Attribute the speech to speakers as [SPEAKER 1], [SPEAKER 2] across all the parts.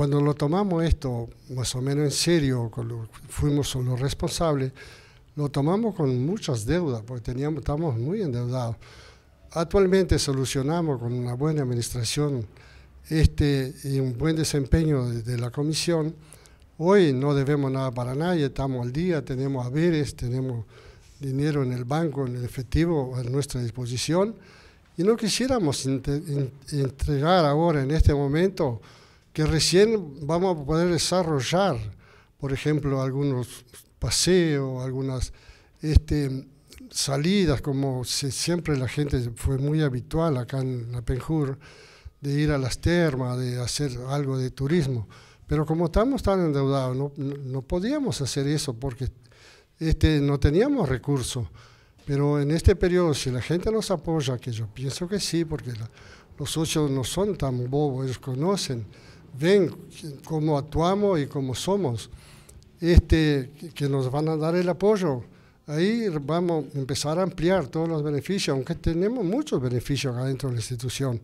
[SPEAKER 1] Cuando lo tomamos esto más o menos en serio, fuimos los responsables, lo tomamos con muchas deudas, porque teníamos, estábamos muy endeudados. Actualmente solucionamos con una buena administración este, y un buen desempeño de, de la comisión. Hoy no debemos nada para nadie, estamos al día, tenemos haberes, tenemos dinero en el banco, en el efectivo a nuestra disposición. Y no quisiéramos entregar ahora, en este momento, que recién vamos a poder desarrollar, por ejemplo, algunos paseos, algunas este, salidas, como siempre la gente fue muy habitual acá en la Penjur, de ir a las termas, de hacer algo de turismo. Pero como estamos tan endeudados, no, podíamos hacer eso porque este, no teníamos recursos. Pero en este periodo, si la gente nos apoya, que yo pienso que sí, porque los ocho no son tan bobos, ellos conocen ven cómo actuamos y cómo somos, este, que nos van a dar el apoyo. Ahí vamos a empezar a ampliar todos los beneficios, aunque tenemos muchos beneficios acá dentro de la institución.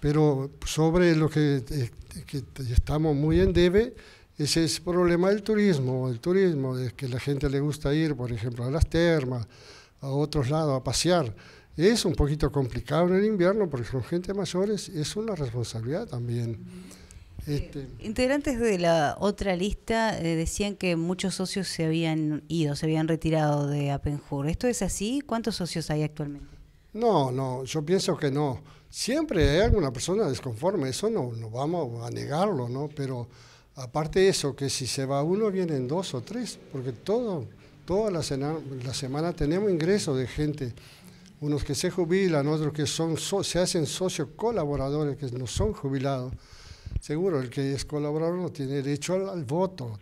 [SPEAKER 1] Pero sobre lo que, eh, que estamos muy en debe, ese es el problema del turismo. El turismo es que la gente le gusta ir, por ejemplo, a las termas, a otros lados, a pasear. Es un poquito complicado en el invierno porque son gente mayores, es una responsabilidad también. Este,
[SPEAKER 2] Integrantes de la otra lista eh, decían que muchos socios se habían ido, se habían retirado de Apenjur. ¿Esto es así? ¿Cuántos socios hay actualmente?
[SPEAKER 1] No, no, yo pienso que no. Siempre hay alguna persona desconforme, eso no, vamos a negarlo, ¿no? Pero aparte de eso, que si se va uno, vienen dos o tres, porque todo, toda la, semana tenemos ingresos de gente unos que se jubilan, otros que son, se hacen socios colaboradores que no son jubilados. Seguro, el que es colaborador no tiene derecho al, al voto,